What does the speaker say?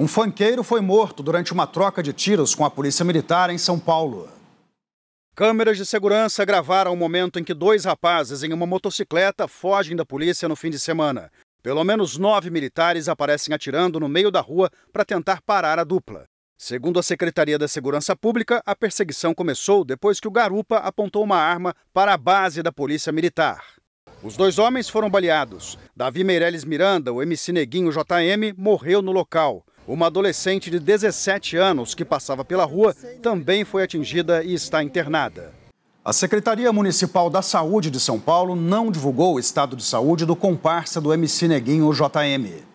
Um fanqueiro foi morto durante uma troca de tiros com a Polícia Militar em São Paulo. Câmeras de segurança gravaram o momento em que dois rapazes em uma motocicleta fogem da polícia no fim de semana. Pelo menos nove militares aparecem atirando no meio da rua para tentar parar a dupla. Segundo a Secretaria da Segurança Pública, a perseguição começou depois que o garupa apontou uma arma para a base da Polícia Militar. Os dois homens foram baleados. Davi Meireles Miranda, o MC Neguinho JM, morreu no local. Uma adolescente de 17 anos que passava pela rua também foi atingida e está internada. A Secretaria Municipal da Saúde de São Paulo não divulgou o estado de saúde do comparsa do MC Neguinho JM.